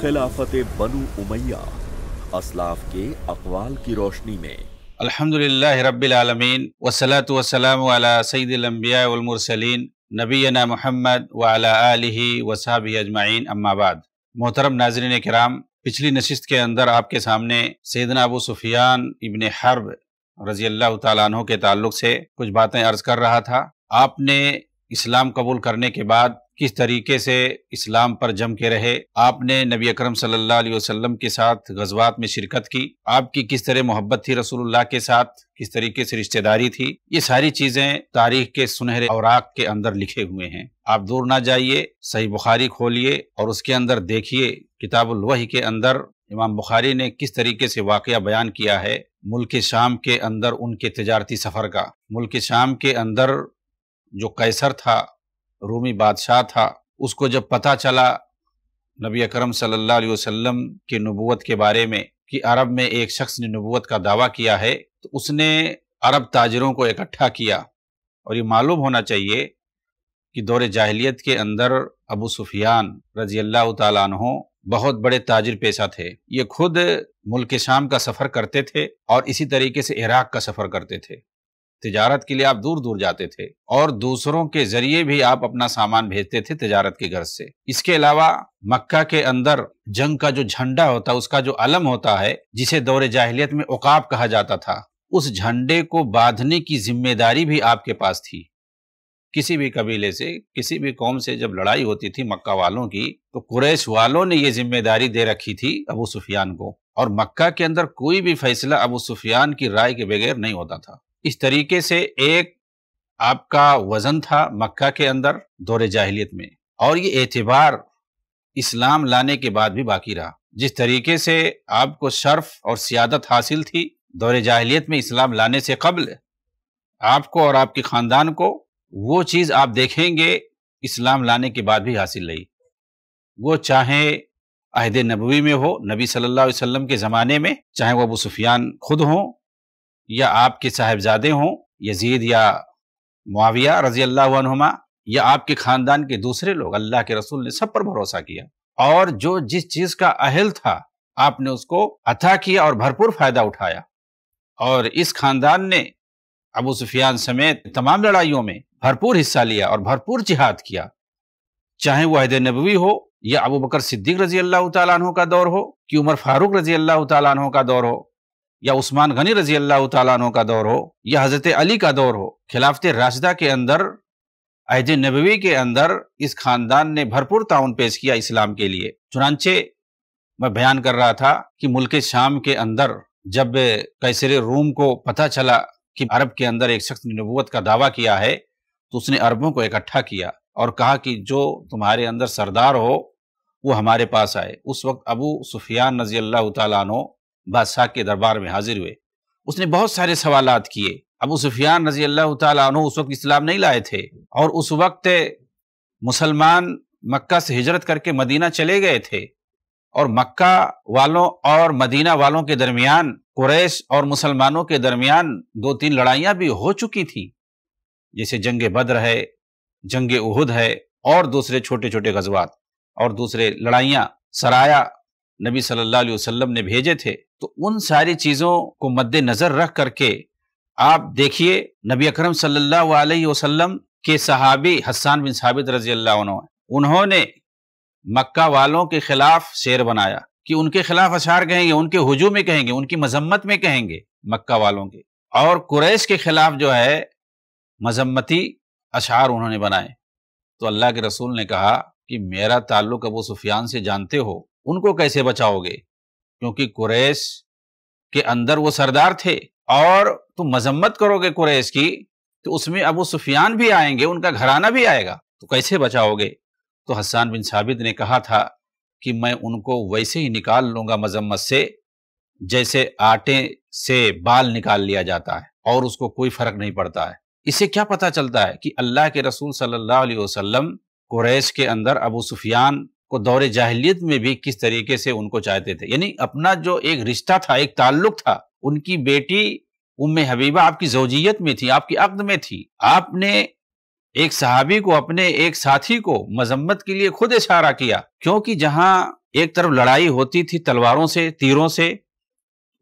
खिलाफत बनु उमैया असलाफ के अकवाल की रोशनी में अल्हम्दुलिल्लाह अलहमदिल्ला रबालमीन वसलात वसलाम मुरसलीन नबीना व महमद वाला वसाब अजमाइन अम्माबाद मोहतरम नाजरन कराम पिछली नशस्त के अंदर आपके सामने सैदना अबू सुफियान इबन हर्ब रजी अल्लाह तु के ताल्लुक से कुछ बातें अर्ज कर रहा था आपने इस्लाम कबूल करने के बाद किस तरीके से इस्लाम पर जम के रहे आपने नबी अकरम सल्लल्लाहु अलैहि वसल्लम के साथ गजवात में शिरकत की आपकी किस तरह मोहब्बत थी रसूलुल्लाह के साथ किस तरीके से रिश्तेदारी थी ये सारी चीजें तारीख के सुनहरे औराक के अंदर लिखे हुए हैं आप दूर ना जाइए सही बुखारी खोलिए और उसके अंदर देखिए किताबुल वही के अंदर इमाम बुखारी ने किस तरीके से वाक़ बयान किया है मुल्क शाम के अंदर उनके तजारती सफ़र का मुल्क शाम के अंदर जो कैसर था रूमी बादशाह था उसको जब पता चला नबी अकरम सल्लल्लाहु अलैहि वसल्लम की नबूवत के बारे में कि अरब में एक शख्स ने नबूवत का दावा किया है तो उसने अरब ताजरों को इकट्ठा किया और ये मालूम होना चाहिए कि दौरे जाहलीत के अंदर अबू सुफियान रजी अल्लाह तहों बहुत बड़े ताजिर पेशा थे ये खुद मुल्क शाम का सफ़र करते थे और इसी तरीके से इराक का सफ़र करते थे तिजारत के लिए आप दूर दूर जाते थे और दूसरों के जरिए भी आप अपना सामान भेजते थे तिजारत की गर्ज से इसके अलावा मक्का के अंदर जंग का जो झंडा होता उसका जो अलम होता है जिसे दौरे जाहिलियत में उकाब कहा जाता था उस झंडे को बांधने की जिम्मेदारी भी आपके पास थी किसी भी कबीले से किसी भी कौम से जब लड़ाई होती थी मक्का वालों की तो कुरैश वालों ने यह जिम्मेदारी दे रखी थी अबू सुफियान को और मक्का के अंदर कोई भी फैसला अबू सुफियान की राय के बगैर नहीं होता था इस तरीके से एक आपका वजन था मक्का के अंदर दौरे जाहिलियत में और ये एतबार इस्लाम लाने के बाद भी बाकी रहा जिस तरीके से आपको शर्फ और सियादत हासिल थी दौरे जाहिलियत में इस्लाम लाने से कबल आपको और आपके ख़ानदान को वो चीज़ आप देखेंगे इस्लाम लाने के बाद भी हासिल रही वो चाहे अहद नबवी में हो नबी सल्लल्लाहु अलैहि वसल्लम के ज़माने में चाहे वह अबू सुफियान खुद हों या आपके साहेबजादे हों यजीद या मुआविया रजी अल्लाह नुमा या आपके खानदान के दूसरे लोग अल्लाह के रसूल ने सब पर भरोसा किया और जो जिस चीज का अहल था आपने उसको अथा किया और भरपूर फायदा उठाया और इस खानदान ने अबू सुफियान समेत तमाम लड़ाइयों में भरपूर हिस्सा लिया और भरपूर जिहाद किया चाहे वह अहद नबी हो या अबू बकर सिद्दीक रजी अल्लाह तु का दौर हो कि उमर फारूक रजी अल्लाह तु का दौर हो या उस्मान गनी रजी अल्लाह तु का दौर हो या हज़रत अली का दौर हो खिलाफत राशदा के अंदर अहद नबी के अंदर इस खानदान ने भरपूर ताउन पेश किया इस्लाम के लिए चुनाचे मैं बयान कर रहा था कि मुल्क शाम के अंदर जब कैसर रूम को पता चला कि अरब के अंदर एक शख्स नबूत का दावा किया है तो उसने अरबों को इकट्ठा किया और कहा कि जो तुम्हारे अंदर सरदार हो वो हमारे पास आए उस वक्त अबू सुफियान नजी अल्लाह तु बादशाह के दरबार में हाजिर हुए उसने बहुत सारे सवाल किए अबू सुफियान रजी अल्लाह तु उस वक्त इस्लाम नहीं लाए थे और उस वक्त मुसलमान मक्का से हिजरत करके मदीना चले गए थे और मक्का वालों और मदीना वालों के दरमियान कुरैश और मुसलमानों के दरमियान दो तीन लड़ाइयाँ भी हो चुकी थी जैसे जंग बद्र है जंग उहद है और दूसरे छोटे छोटे गजवात और दूसरे लड़ाइयाँ सराया नबी सल्लल्लाहु अलैहि वसल्लम ने भेजे थे तो उन सारी चीज़ों को मद्देनज़र रख करके आप देखिए नबी अकरम सल्लल्लाहु अलैहि वसल्लम के सहाबी हसन बिन साबित रजी अल्लाह उन्होंने मक्का वालों के खिलाफ शेर बनाया कि उनके खिलाफ अशार कहेंगे उनके हजू में कहेंगे उनकी मजम्मत में कहेंगे मक्का वालों के और कुरैश के खिलाफ जो है मजम्मती अशार उन्होंने बनाए तो अल्लाह के रसूल ने कहा कि मेरा ताल्लुक अबू सुफियान से जानते हो उनको कैसे बचाओगे क्योंकि कुरैश के अंदर वो सरदार थे और तुम मजम्मत करोगे कुरैश की तो उसमें अबू सुफियान भी आएंगे उनका घराना भी आएगा तो कैसे बचाओगे तो हसन बिन साबित ने कहा था कि मैं उनको वैसे ही निकाल लूंगा मजम्मत से जैसे आटे से बाल निकाल लिया जाता है और उसको कोई फर्क नहीं पड़ता है इसे क्या पता चलता है कि अल्लाह के रसूल सल्लल्लाहु अलैहि वसल्लम कुरैश के अंदर अबू सुफियान को दौरे जाहिलियत में भी किस तरीके से उनको चाहते थे यानी अपना जो एक रिश्ता था एक ताल्लुक था उनकी बेटी उम हबीबा आपकी जोजियत में थी आपकी अक्द में थी आपने एक सहाबी को अपने एक साथी को मजम्मत के लिए खुद इशारा किया क्योंकि जहां एक तरफ लड़ाई होती थी तलवारों से तीरों से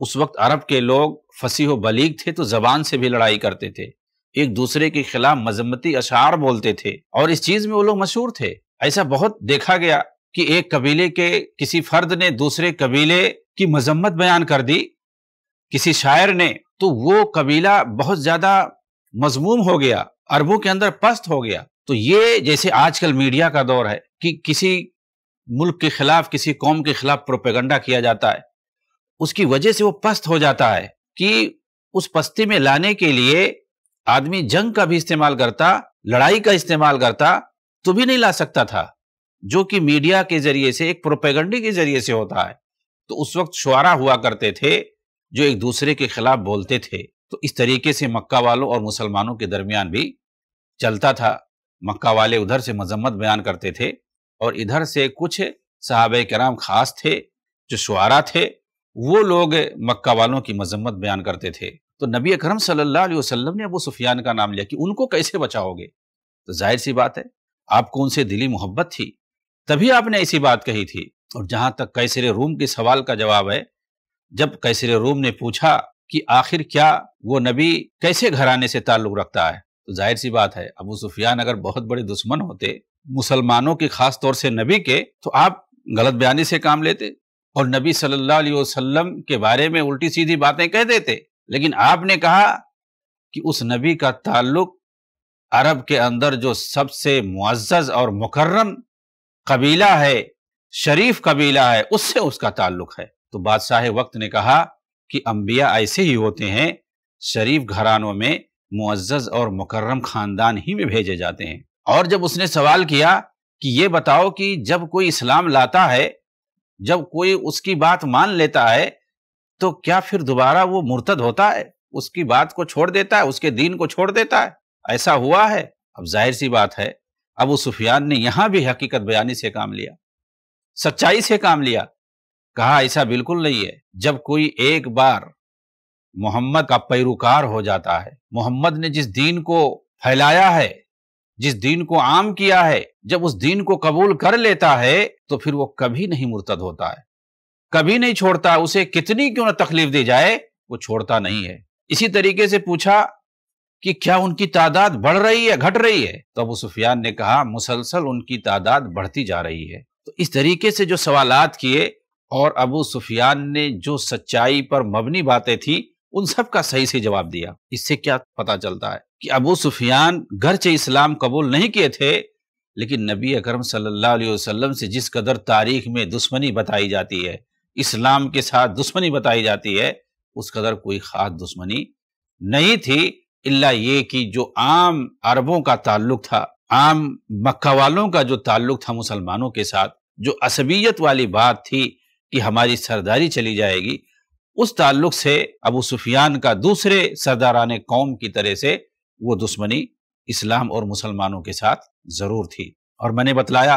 उस वक्त अरब के लोग फसीह बलीग थे तो जबान से भी लड़ाई करते थे एक दूसरे के खिलाफ मजम्मती अशार बोलते थे और इस चीज में वो लोग मशहूर थे ऐसा बहुत देखा गया कि एक कबीले के किसी फर्द ने दूसरे कबीले की मजम्मत बयान कर दी किसी शायर ने तो वो कबीला बहुत ज्यादा मजमूम हो गया अरबों के अंदर पस्त हो गया तो ये जैसे आजकल मीडिया का दौर है कि किसी मुल्क के खिलाफ किसी कौम के खिलाफ प्रोपेगंडा किया जाता है उसकी वजह से वो पस्त हो जाता है कि उस पस्ती में लाने के लिए आदमी जंग का भी इस्तेमाल करता लड़ाई का इस्तेमाल करता तो भी नहीं ला सकता था जो कि मीडिया के जरिए से एक प्रोपेगंडी के जरिए से होता है तो उस वक्त शुरा हुआ करते थे जो एक दूसरे के खिलाफ बोलते थे तो इस तरीके से मक्का वालों और मुसलमानों के दरमियान भी चलता था मक्का वाले उधर से मजम्मत बयान करते थे और इधर से कुछ साहब कराम खास थे जो शुरा थे वो लोग मक्का वालों की मजम्मत बयान करते थे तो नबी अकरम सल्लल्लाहु अलैहि वसल्लम ने अबू सुफियान का नाम लिया कि उनको कैसे बचाओगे तो जाहिर सी बात है आपको उनसे दिली मोहब्बत थी तभी आपने ऐसी बात कही थी और जहां तक कैसर रूम के सवाल का जवाब है जब कैसरे रूम ने पूछा कि आखिर क्या वो नबी कैसे घराने से ताल्लुक रखता है तो जाहिर सी बात है अबू सुफियान अगर बहुत बड़े दुश्मन होते मुसलमानों के खास तौर से नबी के तो आप गलत बयानी से काम लेते और नबी सल्लल्लाहु अलैहि वसल्लम के बारे में उल्टी सीधी बातें कह देते लेकिन आपने कहा कि उस नबी का ताल्लुक अरब के अंदर जो सबसे मुआजज और मुकर्रम कबीला है शरीफ कबीला है उससे उसका ताल्लुक है तो बादशाह वक्त ने कहा कि अंबिया ऐसे ही होते हैं शरीफ घरानों में मुआज़ और मुकर्रम खानदान ही में भेजे जाते हैं और जब उसने सवाल किया कि ये बताओ कि जब कोई इस्लाम लाता है जब कोई उसकी बात मान लेता है तो क्या फिर दोबारा वो मुर्तद होता है उसकी बात को छोड़ देता है उसके दीन को छोड़ देता है ऐसा हुआ है अब जाहिर सी बात है अबू सुफियान ने यहां भी हकीकत बयानी से काम लिया सच्चाई से काम लिया कहा ऐसा बिल्कुल नहीं है जब कोई एक बार मोहम्मद का पैरोकार हो जाता है मोहम्मद ने जिस दीन को फैलाया है जिस दीन को आम किया है जब उस दीन को कबूल कर लेता है तो फिर वो कभी नहीं मुर्तद होता है कभी नहीं छोड़ता उसे कितनी क्यों ना तकलीफ दी जाए वो छोड़ता नहीं है इसी तरीके से पूछा कि क्या उनकी तादाद बढ़ रही है घट रही है तो अबू सुफियान ने कहा मुसलसल उनकी तादाद बढ़ती जा रही है तो इस तरीके से जो सवाल किए और अबू सुफियान ने जो सच्चाई पर मबनी बातें थी उन सब का सही से जवाब दिया इससे क्या पता चलता है कि अबू सुफियान से इस्लाम कबूल नहीं किए थे लेकिन नबी अकरम सल्लल्लाहु अलैहि वसल्लम से जिस कदर तारीख में दुश्मनी बताई जाती है इस्लाम के साथ दुश्मनी बताई जाती है उस कदर कोई खास दुश्मनी नहीं थी इल्ला ये कि जो आम अरबों का ताल्लुक था आम मक्का वालों का जो ताल्लुक था मुसलमानों के साथ जो असबियत वाली बात थी कि हमारी सरदारी चली जाएगी उस ताल्लुक से अबू सुफियान का दूसरे सरदारान कौम की तरह से वो दुश्मनी इस्लाम और मुसलमानों के साथ ज़रूर थी और मैंने बतलाया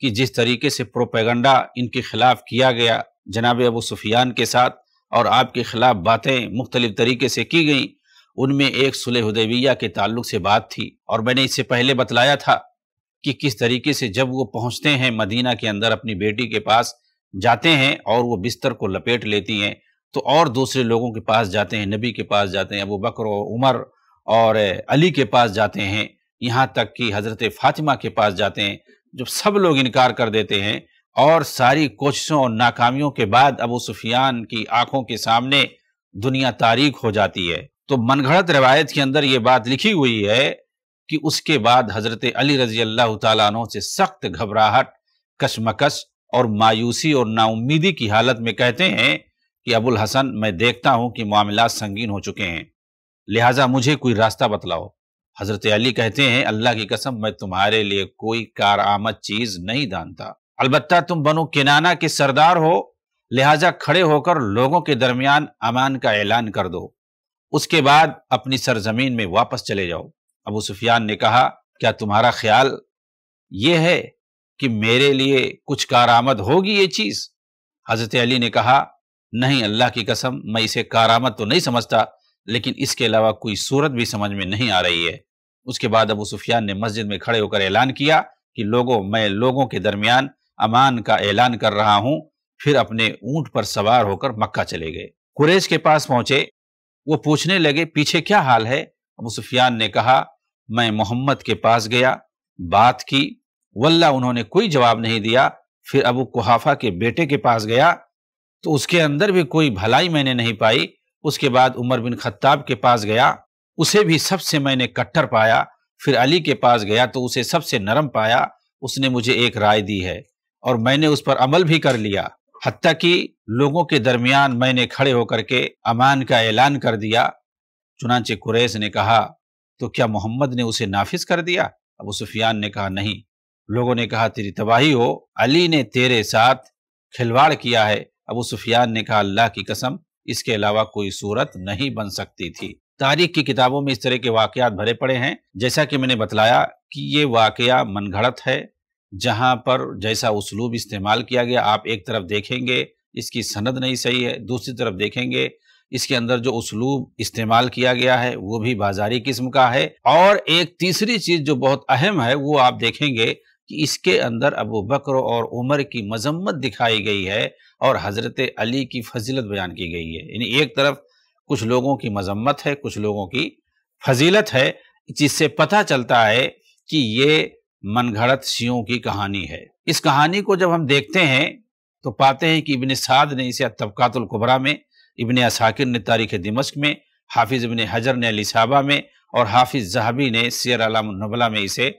कि जिस तरीके से प्रोपेगंडा इनके खिलाफ किया गया जनाब अबू सुफियान के साथ और आपके खिलाफ बातें मुख्तलिफ तरीके से की गई उनमें एक सुलह उदैबिया के ताल्लुक से बात थी और मैंने इससे पहले बतलाया था कि किस तरीके से जब वो पहुंचते हैं मदीना के अंदर अपनी बेटी के पास जाते हैं और वो बिस्तर को लपेट लेती हैं तो और दूसरे लोगों के पास जाते हैं नबी के पास जाते हैं अबू बकर उमर और अली के पास जाते हैं यहाँ तक कि हज़रत फातिमा के पास जाते हैं जब सब लोग इनकार कर देते हैं और सारी कोशिशों और नाकामियों के बाद अबू सुफियान की आंखों के सामने दुनिया तारीख हो जाती है तो मनगढ़ंत रवायत के अंदर ये बात लिखी हुई है कि उसके बाद हजरत अली रजी अल्लाह तु से सख्त घबराहट कशमकश और मायूसी और नाउमीदी की हालत में कहते हैं कि अबुल हसन मैं देखता हूं कि मामला संगीन हो चुके हैं लिहाजा मुझे कोई रास्ता बतलाओ हजरत अली कहते हैं अल्लाह की कसम मैं तुम्हारे लिए कोई कार चीज नहीं जानता अलबत् तुम बनो किनाना के सरदार हो लिहाजा खड़े होकर लोगों के दरमियान अमान का ऐलान कर दो उसके बाद अपनी सरजमीन में वापस चले जाओ अबू सुफियान ने कहा क्या तुम्हारा ख्याल ये है कि मेरे लिए कुछ कारामद होगी ये चीज हजरत अली ने कहा नहीं अल्लाह की कसम मैं इसे कारामद तो नहीं समझता लेकिन इसके अलावा कोई सूरत भी समझ में नहीं आ रही है उसके बाद अबू सुफियान ने मस्जिद में खड़े होकर ऐलान किया कि लोगों मैं लोगों के दरमियान अमान का ऐलान कर रहा हूं फिर अपने ऊंट पर सवार होकर मक्का चले गए कुरेश के पास पहुंचे वो पूछने लगे पीछे क्या हाल है अबू सुफियान ने कहा मैं मोहम्मद के पास गया बात की वल्ला उन्होंने कोई जवाब नहीं दिया फिर अबू कुहाफा के बेटे के पास गया तो उसके अंदर भी कोई भलाई मैंने नहीं पाई उसके बाद उमर बिन खत्ताब के पास गया उसे भी सबसे मैंने कट्टर पाया फिर अली के पास गया तो उसे सबसे नरम पाया उसने मुझे एक राय दी है और मैंने उस पर अमल भी कर लिया हती कि लोगों के दरमियान मैंने खड़े होकर के अमान का ऐलान कर दिया चुनाचे कुरैश ने कहा तो क्या मोहम्मद ने उसे नाफिज कर दिया अबू सुफियान ने कहा नहीं लोगों ने कहा तेरी तबाही हो अली ने तेरे साथ खिलवाड़ किया है अब सुफियान ने कहा अल्लाह की कसम इसके अलावा कोई सूरत नहीं बन सकती थी तारीख की किताबों में इस तरह के वाकयात भरे पड़े हैं जैसा कि मैंने बतलाया कि ये वाकया मनगढ़ंत है जहां पर जैसा उसलूब इस्तेमाल किया गया आप एक तरफ देखेंगे इसकी सनद नहीं सही है दूसरी तरफ देखेंगे इसके अंदर जो उसलूब इस्तेमाल किया गया है वो भी बाजारी किस्म का है और एक तीसरी चीज जो बहुत अहम है वो आप देखेंगे कि इसके अंदर अबू बकर और उमर की मजम्मत दिखाई गई है और हजरत अली की फजीलत बयान की गई है यानी एक तरफ कुछ लोगों की मजम्मत है कुछ लोगों की फजीलत है जिससे पता चलता है कि ये मनघड़त सियों की कहानी है इस कहानी को जब हम देखते हैं तो पाते हैं कि इबन साद ने इसे तबकातुल कुबरा में इबन असाकिर ने तारीख दिमश्क में हाफिज़ इबन हजर ने अली में और हाफिज़ जहाबी ने सियर आलमबला में इसे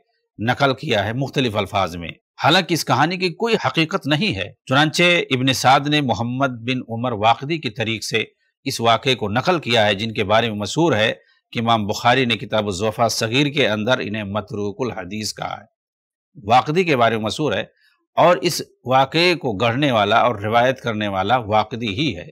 नकल किया है मुख्तलिफ अल्फाज में हालांकि इस कहानी की कोई हकीकत नहीं है चुनानचे इबन साद ने मोहम्मद बिन उमर वाकदी की तरीक से इस वाक़े को नकल किया है जिनके बारे में मशहूर है कि इमाम बुखारी ने किताब जोफ़ा सगीर के अंदर इन्हें मतरूकुल हदीस कहा है वाकदी के बारे में मशहूर है और इस वाक़े को गढ़ने वाला और रिवायत करने वाला वाकदी ही है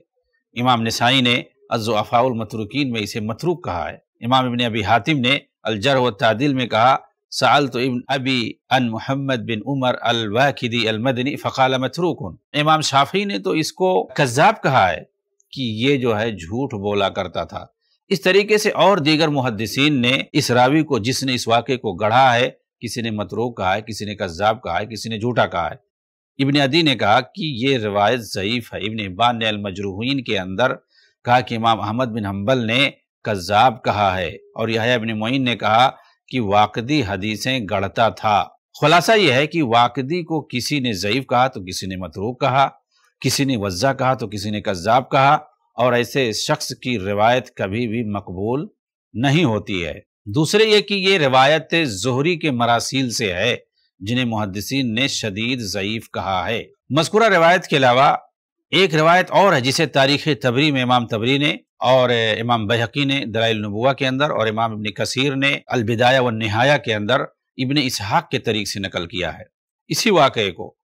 इमाम नसाई ने अज़ाफ़ाउल मतरुकिन में इसे मतरूक कहा है इमाम इबन अबी हातिम ने अलजर व तादिल में कहा साल तो इबन अबी अन मोहम्मद बिन उमर अल अलवाखदी अलमदनी फ़काल मतरूक इमाम शाफी ने तो इसको कज्जाब कहा है कि ये जो है झूठ बोला करता था इस तरीके से और दीगर मुहदसिन ने इस रावी को जिसने इस वाक़े को गढ़ा है किसी ने मतरो कहा है किसी ने कज्जाब कहा है किसी ने झूठा कहा है इबन अदी ने कहा कि ये रिवायत ज़यीफ़ है इबन हिब्बान ने अलमजरूहीन के अंदर कहा कि इमाम अहमद बिन हम्बल ने कज्जाब कहा है और यह इबन मोइन ने कहा कि वाकदी हदीसें गढ़ता था खुलासा यह है कि वाकदी को किसी ने ज़यीफ़ कहा तो किसी ने मतरूक कहा किसी ने वज़ा कहा तो किसी ने कज्जाब कहा और ऐसे शख्स की रिवायत कभी भी मकबूल नहीं होती है दूसरे ये कि ये रिवायत जोहरी के मरासिल से है जिन्हें मुहदसिन ने शदीद ज़यीफ़ कहा है मस्कुरा रिवायत के अलावा एक रिवायत और है जिसे तारीख तबरी में इमाम तबरी ने और इमाम बहकी ने दलाइल नबुआ के अंदर और इमाम इबन कसीर ने अलबिदाया व नहाया के अंदर इबन इसहाक के तरीक से नकल किया है इसी वाकये को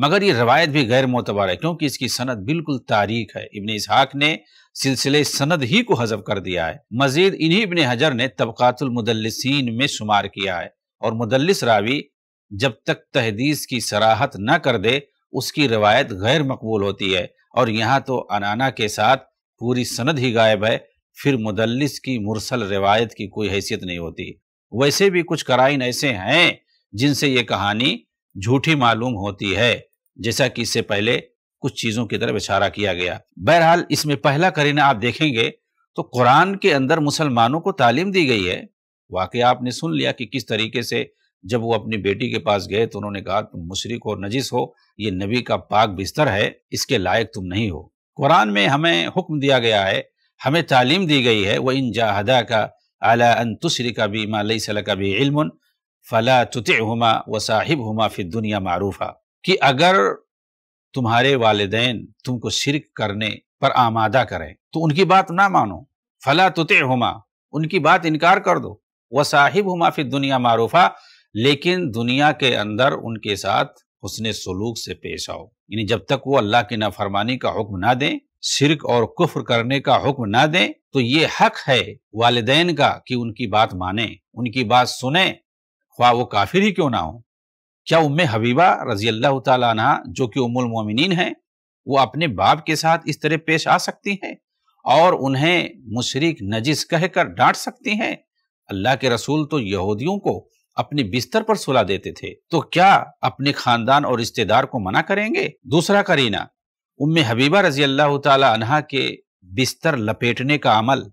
मगर ये रवायत भी गैर मोतबर है क्योंकि इसकी सनद बिल्कुल तारीख है इबन इसहाक ने सिलसिले सनद ही को हजफ कर दिया है मजीद इन्हीं इबन हजर ने तबकातुलमदलसिन में शुमार किया है और मुदलिस रावी जब तक तहदीस की सराहत न कर दे उसकी रवायत गैर मकबूल होती है और यहाँ तो अनाना के साथ पूरी सनद ही गायब है फिर मुदलस की मुरसल रवायत की कोई हैसियत नहीं होती वैसे भी कुछ कराइन ऐसे हैं जिनसे ये कहानी झूठी मालूम होती है जैसा कि इससे पहले कुछ चीजों की तरफ इशारा किया गया बहरहाल इसमें पहला करीना आप देखेंगे तो कुरान के अंदर मुसलमानों को तालीम दी गई है वाकई आपने सुन लिया कि किस तरीके से जब वो अपनी बेटी के पास गए तो उन्होंने कहा तुम मुशरक और नजिस हो ये नबी का पाक बिस्तर है इसके लायक तुम नहीं हो कुरान में हमें हुक्म दिया गया है हमें तालीम दी गई है वह इन जाहदा का अला अन तुसरी का भी लई सला का भी इल्म फ़ला तुत हुमा व साहिब हुमा फिर दुनिया मारूफा कि अगर तुम्हारे वालदेन तुमको शिरक करने पर आमादा करें तो उनकी बात ना मानो फला तुते हुमा उनकी बात इनकार कर दो वह साहिब हुमा फिर दुनिया मारूफा लेकिन दुनिया के अंदर उनके साथ हुसन सलूक से पेश आओ यानी जब तक वो अल्लाह की नाफरमानी का हुक्म ना दें शिरक और कुफ्र करने का हुक्म ना दें तो ये हक है वालदेन का कि उनकी बात माने उनकी बात सुने ख्वा वो काफिर ही क्यों ना हो क्या उम्म हबीबा रजी अल्लाह तह जो कि मोमिन हैं वो अपने बाप के साथ इस तरह पेश आ सकती हैं और उन्हें मुशरक नजिस कहकर डांट सकती हैं अल्लाह के रसूल तो यहूदियों को अपने बिस्तर पर सुला देते थे तो क्या अपने खानदान और रिश्तेदार को मना करेंगे दूसरा करीना उम्म हबीबा रजी अल्लाह तहा के बिस्तर लपेटने का अमल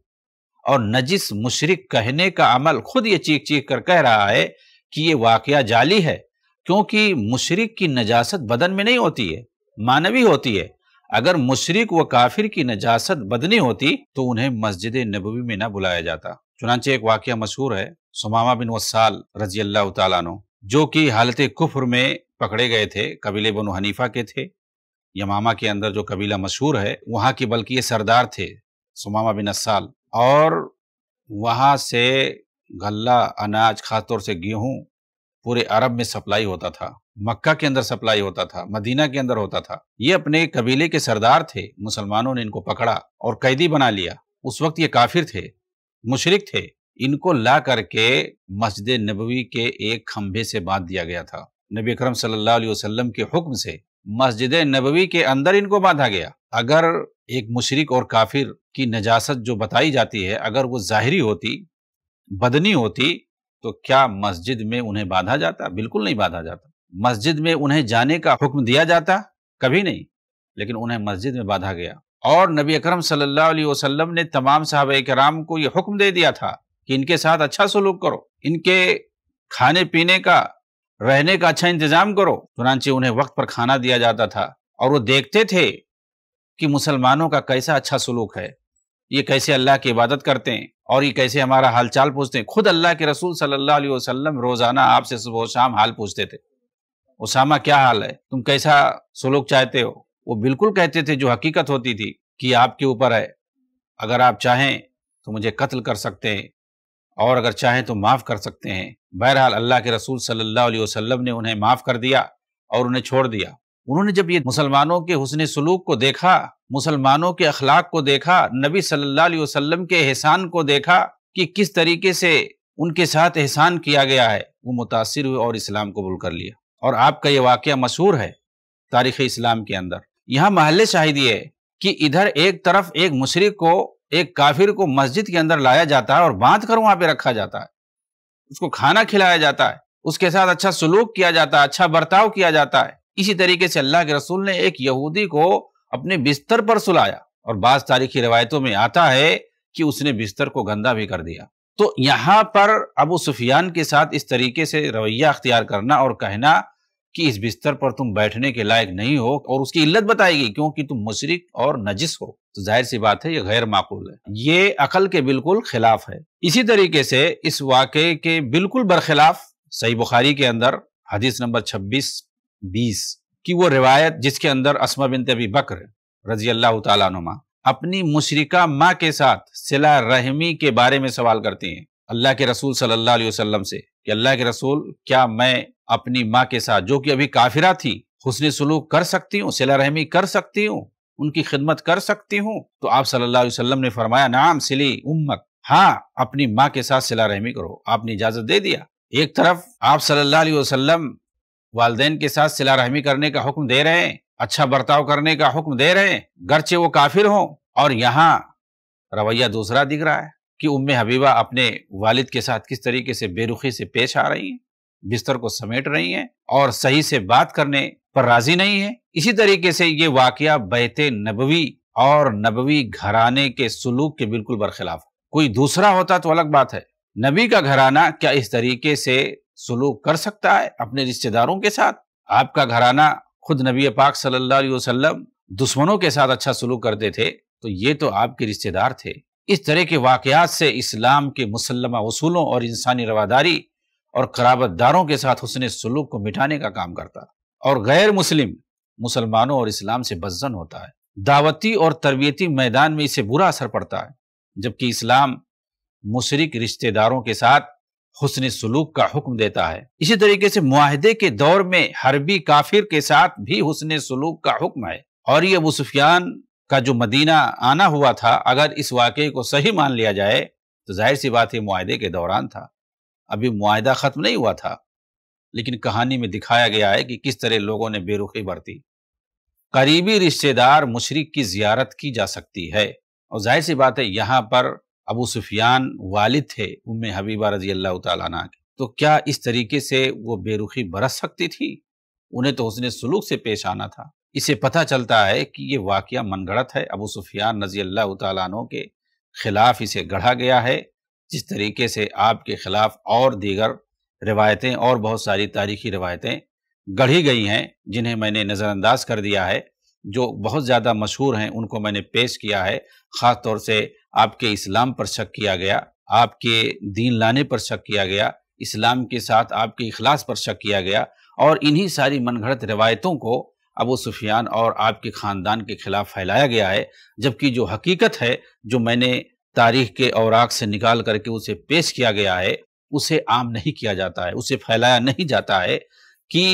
और नजिस मुशरक कहने का अमल खुद ये चीख चीख कर कह रहा है कि ये वाकया जाली है क्योंकि मुशरक की नजासत बदन में नहीं होती है मानवी होती है अगर मुशरक व काफिर की नजास्त बदनी होती तो उन्हें मस्जिद नबी में ना बुलाया जाता चुनाचे एक वाक़ मशहूर है सुमामा बिन वसाल रजी अल्लाह तु जो कि हालत कुफर में पकड़े गए थे कबीले बनो हनीफा के थे यमामा के अंदर जो कबीला मशहूर है वहाँ के बल्कि ये सरदार थे सुमामा बिन असाल और वहाँ से गल्ला अनाज खासतौर से गेहूँ पूरे अरब में सप्लाई होता था मक्का के अंदर सप्लाई होता था मदीना के अंदर होता था ये अपने कबीले के सरदार थे मुसलमानों ने इनको पकड़ा और कैदी बना लिया उस वक्त ये काफिर थे मुशरक थे इनको ला करके मस्जिद नबवी के एक खम्भे से बांध दिया गया था नबी अक्रम सल्लल्लाहु के हुक्म से मस्जिद नबवी के अंदर इनको बांधा गया अगर एक मुशरक और काफिर की नजासत जो बताई जाती है अगर वो ज़ाहरी होती बदनी होती तो क्या मस्जिद में उन्हें बांधा जाता बिल्कुल नहीं बांधा जाता मस्जिद में उन्हें जाने का हुक्म दिया जाता कभी नहीं लेकिन उन्हें मस्जिद में बांधा गया और नबी अकरम सल्लल्लाहु अलैहि वसल्लम ने तमाम साहब कराम को यह हुक्म दे दिया था कि इनके साथ अच्छा सलूक करो इनके खाने पीने का रहने का अच्छा इंतजाम करो चुनाचे उन्हें वक्त पर खाना दिया जाता था और वो देखते थे कि मुसलमानों का कैसा अच्छा सलूक है ये कैसे अल्लाह की इबादत करते हैं और ये कैसे हमारा हालचाल पूछते हैं खुद अल्लाह के रसूल सल्लल्लाहु अलैहि वसल्लम रोज़ाना आपसे सुबह शाम हाल पूछते थे उसामा क्या हाल है तुम कैसा सलूक चाहते हो वो बिल्कुल कहते थे जो हकीकत होती थी कि आपके ऊपर है अगर आप चाहें तो मुझे कत्ल कर सकते हैं और अगर चाहें तो माफ़ कर सकते हैं बहरहाल अल्लाह के रसूल सल्लल्लाहु अलैहि वसल्लम ने उन्हें माफ़ कर दिया और उन्हें छोड़ दिया उन्होंने जब ये मुसलमानों के हुसन सलूक को देखा मुसलमानों के अखलाक को देखा नबी सल्लल्लाहु अलैहि वसल्लम के एहसान को देखा कि किस तरीके से उनके साथ एहसान किया गया है वो मुतासर हुए और इस्लाम कबूल कर लिया और आपका ये वाक्य मशहूर है तारीख़ इस्लाम के अंदर यहाँ महल शाहिदी है कि इधर एक तरफ एक मुशरक को एक काफिर को मस्जिद के अंदर लाया जाता है और बांध कर वहां पे रखा जाता है उसको खाना खिलाया जाता है उसके साथ अच्छा सलूक किया जाता है अच्छा बर्ताव किया जाता है इसी तरीके से अल्लाह के रसूल ने एक यहूदी को अपने बिस्तर पर सुलाया और बाज तारीखी रिवायतों में आता है कि उसने बिस्तर को गंदा भी कर दिया तो यहाँ पर अबू सुफियान के साथ इस तरीके से रवैया अख्तियार करना और कहना कि इस बिस्तर पर तुम बैठने के लायक नहीं हो और उसकी इल्लत बताएगी क्योंकि तुम मुशरक और नजिस हो तो जाहिर सी बात है ये गैर माकूल है ये अकल के बिल्कुल खिलाफ है इसी तरीके से इस वाक के बिल्कुल बरखिलाफ सही बुखारी के अंदर हदीस नंबर छब्बीस बीस कि वो रिवायत जिसके अंदर असमा बिन तबी बकर रजी अल्लाह तुमा अपनी मुशरिका माँ के साथ सिला रहमी के बारे में सवाल करती हैं अल्लाह के रसूल सल्लल्लाहु अलैहि वसल्लम से कि अल्लाह के रसूल क्या मैं अपनी माँ के साथ जो कि अभी काफिरा थी हुसन सलूक कर सकती हूँ सिला रहमी कर सकती हूँ उनकी खिदमत कर सकती हूँ तो आप सल्लल्लाहु अलैहि वसल्लम ने फरमाया नाम सिली उम्मत हाँ अपनी माँ के साथ सिला रहमी करो आपने इजाजत दे दिया एक तरफ आप सल्लल्लाहु अलैहि वालदेन के साथ सिला रहमी करने का हुक्म दे रहे हैं अच्छा बर्ताव करने का हुक्म दे रहे हैं गर्चे वो काफिर हों और यहाँ रवैया दूसरा दिख रहा है कि उम्मे हबीबा अपने वालिद के साथ किस तरीके से बेरुखी से पेश आ रही है बिस्तर को समेट रही हैं और सही से बात करने पर राजी नहीं है इसी तरीके से ये वाकया बैत नबवी और नबवी घराने के सलूक के बिल्कुल बरखिलाफ कोई दूसरा होता तो अलग बात है नबी का घराना क्या इस तरीके से सलूक कर सकता है अपने रिश्तेदारों के साथ आपका घराना खुद नबी पाक सल्लल्लाहु अलैहि वसल्लम दुश्मनों के साथ अच्छा सलूक करते थे तो ये तो आपके रिश्तेदार थे इस तरह के वाकयात से इस्लाम के मुसलमा असूलों और इंसानी रवादारी और कराबतदारों के साथ उसने सलूक को मिटाने का काम करता और गैर मुस्लिम मुसलमानों और इस्लाम से बजन होता है दावती और तरबियती मैदान में इसे बुरा असर पड़ता है जबकि इस्लाम मुशरक रिश्तेदारों के साथ हुसन सलूक का हुक्म देता है इसी तरीके से मुहिदे के दौर में हरबी काफिर के साथ भी हुसन सलूक का हुक्म है और ये अबू सुफियान का जो मदीना आना हुआ था अगर इस वाक़े को सही मान लिया जाए तो जाहिर सी बात है माहदे के दौरान था अभी माहदा ख़त्म नहीं हुआ था लेकिन कहानी में दिखाया गया है कि किस तरह लोगों ने बेरुखी बरती करीबी रिश्तेदार मुशरक की जियारत की जा सकती है और जाहिर सी बात है यहाँ पर अबू सुफियान वालिद थे उम हबीबा रजी अल्लाह तला के तो क्या इस तरीके से वो बेरुखी बरस सकती थी उन्हें तो उसने सलूक से पेश आना था इसे पता चलता है कि ये मन गढ़त है अबू सुफियान रजी अल्लाह तु के ख़िलाफ़ इसे गढ़ा गया है जिस तरीके से आपके ख़िलाफ़ और दीगर रिवायतें और बहुत सारी तारीखी रिवायतें गढ़ी गई हैं जिन्हें मैंने नज़रअंदाज कर दिया है जो बहुत ज़्यादा मशहूर हैं उनको मैंने पेश किया है ख़ास तौर से आपके इस्लाम पर शक किया गया आपके दीन लाने पर शक किया गया इस्लाम के साथ आपके इखलास पर शक किया गया और इन्हीं सारी घड़त रिवायतों को अबू सुफियान और आपके ख़ानदान के खिलाफ फैलाया गया है जबकि जो हकीकत है जो मैंने तारीख के औराक से निकाल करके उसे पेश किया गया है उसे आम नहीं किया जाता है उसे फैलाया नहीं जाता है कि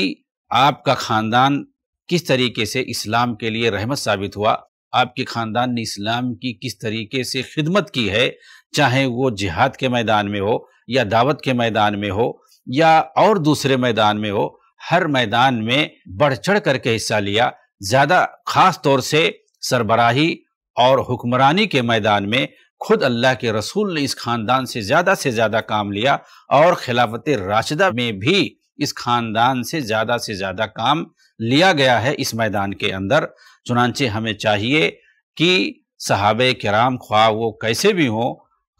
आपका ख़ानदान किस तरीके से इस्लाम के लिए रहमत साबित हुआ आपके ख़ानदान ने इस्लाम की किस तरीके से खिदमत की है चाहे वो जिहाद के मैदान में हो या दावत के मैदान में हो या और दूसरे मैदान में हो हर मैदान में बढ़ चढ़ करके हिस्सा लिया ज़्यादा ख़ास तौर से सरबराही और हुक्मरानी के मैदान में खुद अल्लाह के रसूल ने इस ख़ानदान से ज़्यादा से ज़्यादा काम लिया और खिलाफत राशदा में भी इस ख़ानदान से ज़्यादा से ज़्यादा काम लिया गया है इस मैदान के अंदर चुनानचे हमें चाहिए कि सहाब कराम ख्वा वो कैसे भी हों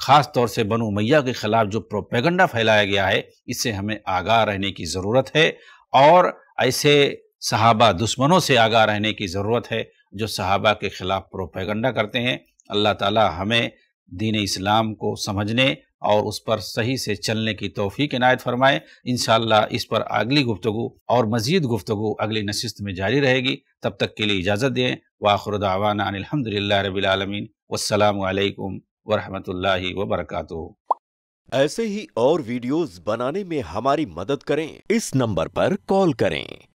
ख़ास तौर से बनु मैया के ख़िलाफ़ जो प्रोपेगंडा फैलाया गया है इससे हमें आगाह रहने की ज़रूरत है और ऐसे सहाबा दुश्मनों से आगाह रहने की ज़रूरत है जो सहाबा के ख़िलाफ़ प्रोपेगंडा करते हैं अल्लाह ताला हमें दीन इस्लाम को समझने और उस पर सही से चलने की तोफ़ी इनायत फरमाए इन इस पर अगली गुफ्तु और मजीद गुफ्तु अगली नशस्त में जारी रहेगी तब तक के लिए इजाज़त दें वाखरदावाना अलहमदिल्ला रबीआलमीन वालकम वरहमल ऐसे ही और वीडियोस बनाने में हमारी मदद करें इस नंबर पर कॉल करें